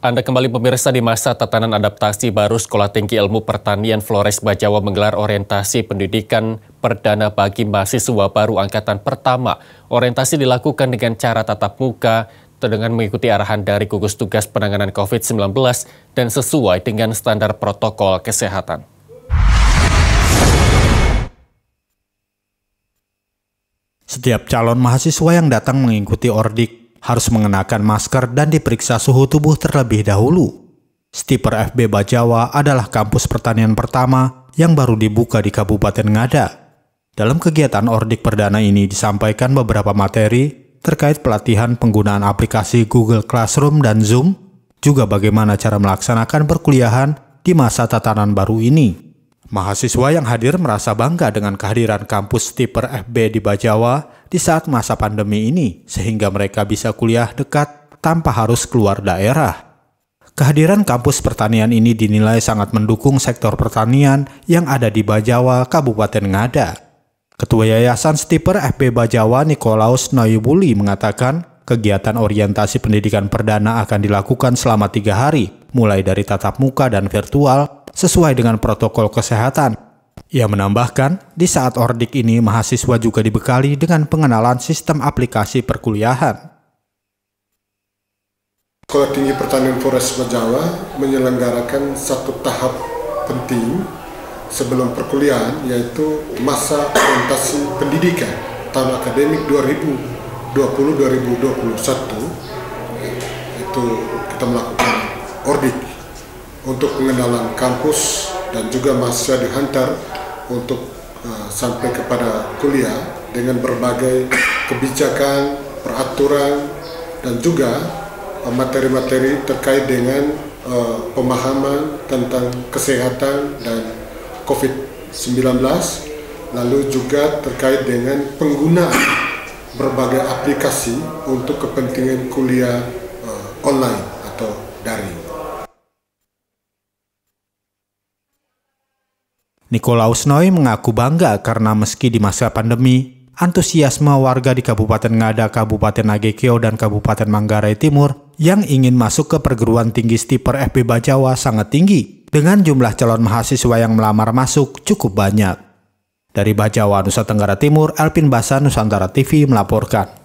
Anda kembali pemirsa di masa tatanan adaptasi baru Sekolah Tinggi Ilmu Pertanian Flores Bajawa menggelar orientasi pendidikan perdana bagi mahasiswa baru angkatan pertama. Orientasi dilakukan dengan cara tatap muka dengan mengikuti arahan dari gugus tugas penanganan COVID-19 dan sesuai dengan standar protokol kesehatan. Setiap calon mahasiswa yang datang mengikuti ordik harus mengenakan masker dan diperiksa suhu tubuh terlebih dahulu. Stiper FB Bajawa adalah kampus pertanian pertama yang baru dibuka di Kabupaten Ngada. Dalam kegiatan ordik perdana ini disampaikan beberapa materi terkait pelatihan penggunaan aplikasi Google Classroom dan Zoom, juga bagaimana cara melaksanakan perkuliahan di masa tatanan baru ini. Mahasiswa yang hadir merasa bangga dengan kehadiran kampus Stiper FB di Bajawa di saat masa pandemi ini sehingga mereka bisa kuliah dekat tanpa harus keluar daerah. Kehadiran kampus pertanian ini dinilai sangat mendukung sektor pertanian yang ada di Bajawa, Kabupaten Ngada. Ketua Yayasan Stiper FB Bajawa Nikolaus Noyubuli mengatakan kegiatan orientasi pendidikan perdana akan dilakukan selama tiga hari, mulai dari tatap muka dan virtual sesuai dengan protokol kesehatan. Ia menambahkan, di saat ordik ini mahasiswa juga dibekali dengan pengenalan sistem aplikasi perkuliahan. Sekolah Tinggi Pertanian Polres Jawa menyelenggarakan satu tahap penting sebelum perkuliahan yaitu masa orientasi pendidikan tahun akademik 2020-2021 itu kita melakukan ordik untuk pengenalan kampus dan juga mahasiswa dihantar untuk uh, sampai kepada kuliah dengan berbagai kebijakan, peraturan dan juga eh, materi-materi uh, terkait dengan uh, pemahaman tentang kesehatan dan COVID-19 lalu juga terkait dengan penggunaan berbagai aplikasi untuk kepentingan kuliah uh, online atau daring. Nikolaus Noi mengaku bangga karena meski di masa pandemi, antusiasme warga di Kabupaten Ngada, Kabupaten Nagekeo, dan Kabupaten Manggarai Timur yang ingin masuk ke perguruan tinggi stiper FB Bajawa sangat tinggi dengan jumlah calon mahasiswa yang melamar masuk cukup banyak. Dari Bajawa, Nusa Tenggara Timur, Alpin Basa, Nusantara TV melaporkan.